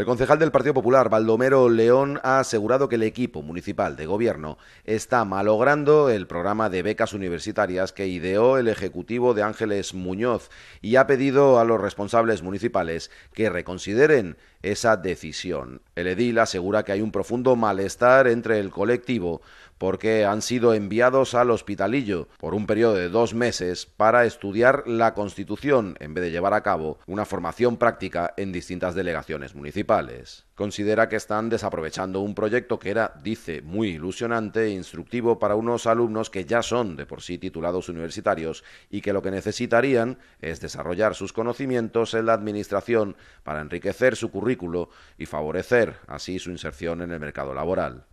El concejal del Partido Popular, Baldomero León, ha asegurado que el equipo municipal de gobierno está malogrando el programa de becas universitarias que ideó el Ejecutivo de Ángeles Muñoz y ha pedido a los responsables municipales que reconsideren esa decisión. El edil asegura que hay un profundo malestar entre el colectivo porque han sido enviados al hospitalillo por un periodo de dos meses para estudiar la Constitución en vez de llevar a cabo una formación práctica en distintas delegaciones municipales. Considera que están desaprovechando un proyecto que era, dice, muy ilusionante e instructivo para unos alumnos que ya son de por sí titulados universitarios y que lo que necesitarían es desarrollar sus conocimientos en la Administración para enriquecer su currículo y favorecer así su inserción en el mercado laboral.